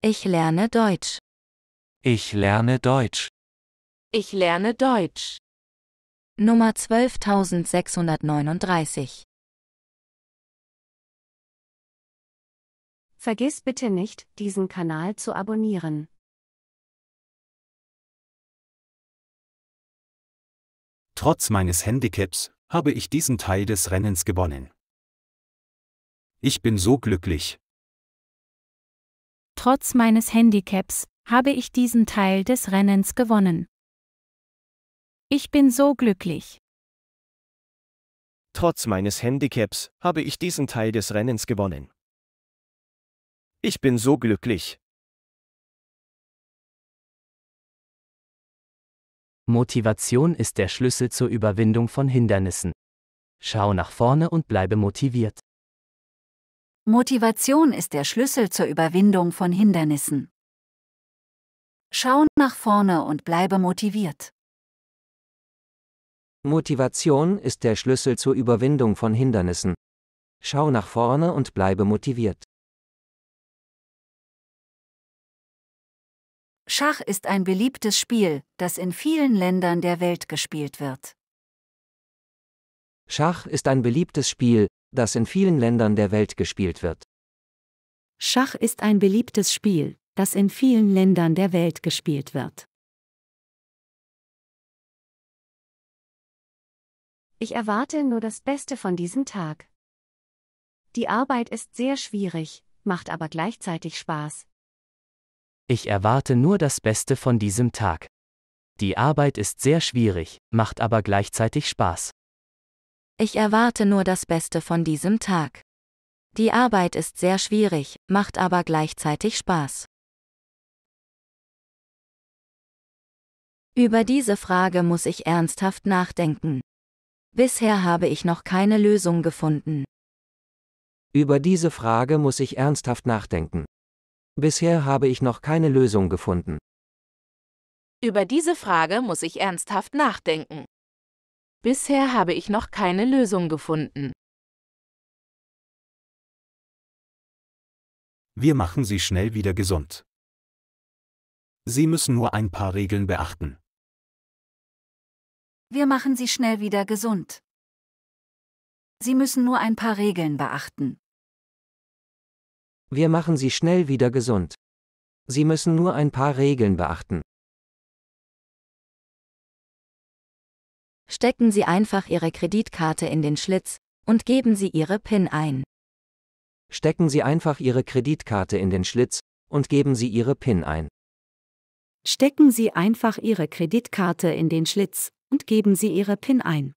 Ich lerne Deutsch. Ich lerne Deutsch. Ich lerne Deutsch. Nummer 12639. Vergiss bitte nicht, diesen Kanal zu abonnieren. Trotz meines Handicaps habe ich diesen Teil des Rennens gewonnen. Ich bin so glücklich. Trotz meines Handicaps habe ich diesen Teil des Rennens gewonnen. Ich bin so glücklich. Trotz meines Handicaps habe ich diesen Teil des Rennens gewonnen. Ich bin so glücklich. Motivation ist der Schlüssel zur Überwindung von Hindernissen. Schau nach vorne und bleibe motiviert. Motivation ist der Schlüssel zur Überwindung von Hindernissen. Schau nach vorne und bleibe motiviert. Motivation ist der Schlüssel zur Überwindung von Hindernissen. Schau nach vorne und bleibe motiviert. Schach ist ein beliebtes Spiel, das in vielen Ländern der Welt gespielt wird. Schach ist ein beliebtes Spiel, das in vielen Ländern der Welt gespielt wird. Schach ist ein beliebtes Spiel, das in vielen Ländern der Welt gespielt wird. Ich erwarte nur das Beste von diesem Tag. Die Arbeit ist sehr schwierig, macht aber gleichzeitig Spaß. Ich erwarte nur das Beste von diesem Tag. Die Arbeit ist sehr schwierig, macht aber gleichzeitig Spaß. Ich erwarte nur das Beste von diesem Tag. Die Arbeit ist sehr schwierig, macht aber gleichzeitig Spaß. Über diese Frage muss ich ernsthaft nachdenken. Bisher habe ich noch keine Lösung gefunden. Über diese Frage muss ich ernsthaft nachdenken. Bisher habe ich noch keine Lösung gefunden. Über diese Frage muss ich ernsthaft nachdenken. Bisher habe ich noch keine Lösung gefunden. Wir machen Sie schnell wieder gesund. Sie müssen nur ein paar Regeln beachten. Wir machen Sie schnell wieder gesund. Sie müssen nur ein paar Regeln beachten. Wir machen Sie schnell wieder gesund. Sie müssen nur ein paar Regeln beachten. stecken Sie einfach Ihre Kreditkarte in den Schlitz und geben Sie Ihre PIN ein. Stecken Sie einfach Ihre Kreditkarte in den Schlitz und geben Sie Ihre PIN ein. Stecken Sie einfach Ihre Kreditkarte in den Schlitz und geben Sie Ihre PIN ein.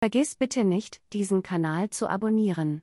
Vergiss bitte nicht, diesen Kanal zu abonnieren.